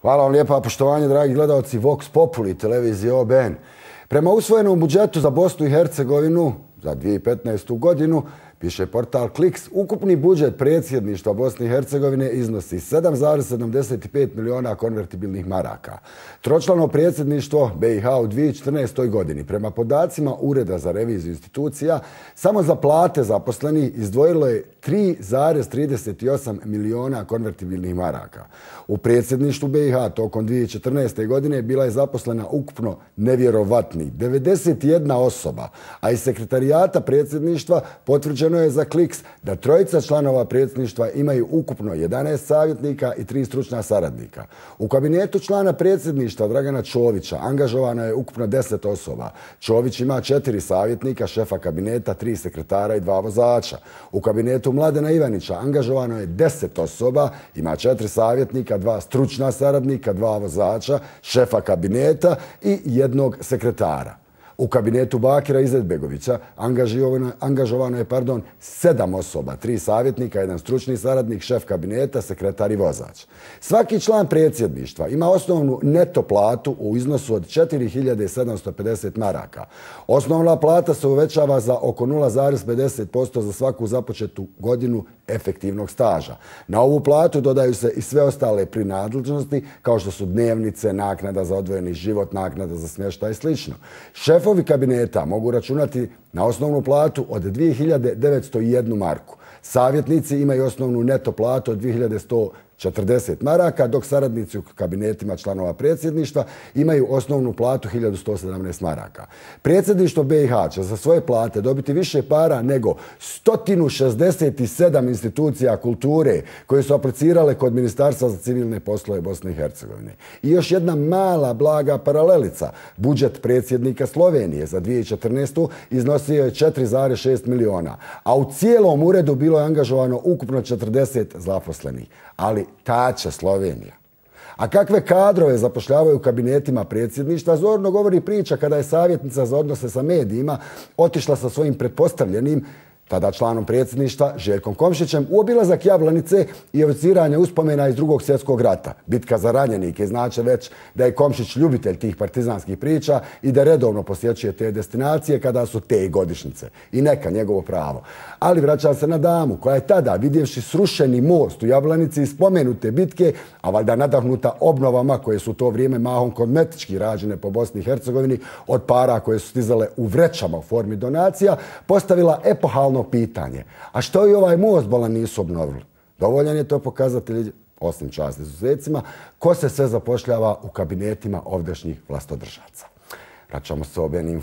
Hvala vam lijepa, poštovanje, dragi gledalci Vox Populi, televizije OBN. Prema usvojenom budžetu za Bosnu i Hercegovinu za 2015. godinu, Piše portal Kliks, ukupni budžet predsjedništva Bosne i Hercegovine iznosi 7,75 miliona konvertibilnih maraka. Tročlano predsjedništvo BiH u 2014. godini prema podacima Ureda za reviziju institucija samo za plate zaposlenih izdvojilo je 3,38 miliona konvertibilnih maraka. U predsjedništvu BiH tokom 2014. godine bila je zaposlena ukupno nevjerovatni 91 osoba, a iz sekretarijata predsjedništva potvrđeno rečeno je za Kliks da trojica članova predsjedništva imaju ukupno 11 savjetnika i 3 stručna saradnika. U kabinetu člana predsjedništva Dragana Čovića angažovano je ukupno 10 osoba. Čović ima 4 savjetnika, šefa kabineta, 3 sekretara i 2 vozača. U kabinetu Mladena Ivanića angažovano je 10 osoba, ima 4 savjetnika, 2 stručna saradnika, 2 vozača, šefa kabineta i jednog sekretara. U kabinetu Bakira Izetbegovića angažovano je pardon, sedam osoba, tri savjetnika, jedan stručni saradnik, šef kabineta, sekretar i vozač. Svaki član predsjedništva ima osnovnu neto platu u iznosu od 4750 maraka. Osnovna plata se uvećava za oko 0,50% za svaku započetu godinu efektivnog staža. Na ovu platu dodaju se i sve ostale prinadležnosti kao što su dnevnice, naknada za odvojeni život, naknada za smještaj i sl. Šef šefovi kabineta mogu računati na osnovnu platu od 2901 marku. Savjetnici imaju osnovnu neto platu od 2100 40 maraka, dok saradnici u kabinetima članova predsjedništva imaju osnovnu platu 1117 maraka. Predsjedništvo BiH će za svoje plate dobiti više para nego 167 institucija kulture koje su aplicirale kod Ministarstva za civilne poslove Bosne i Hercegovine. I još jedna mala blaga paralelica. Budžet predsjednika Slovenije za 2014. iznosio je 4,6 miliona, a u cijelom uredu bilo je angažovano ukupno 40 zaposlenih. Ali Tača, Slovenija. A kakve kadrove zapošljavaju u kabinetima predsjedništva, zorno govori priča kada je savjetnica za odnose sa medijima otišla sa svojim pretpostavljenim tada članom predsjedništva Željkom Komšićem, u obilazak Jablanice i evociranje uspomena iz drugog svjetskog rata. Bitka za ranjenike znače već da je Komšić ljubitelj tih partizanskih priča i da redovno posjećuje te destinacije kada su te godišnjice. I neka njegovo pravo. Ali vraća se na damu koja je tada, vidjevši srušeni most u Jablanici i spomenute bitke, a valjda nadahnuta obnovama koje su u to vrijeme mahom kometički rađene po Bosni i Hercegovini od para koje su stizale u vrećama u formi donacija, postavila epohalno ono pitanje, a što i ovaj most bola nisu obnovili? Dovoljan je to pokazatelj, osim časti izuzetcima, ko se sve zapošljava u kabinetima ovdešnjih vlastodržaca. Vraćamo se u objen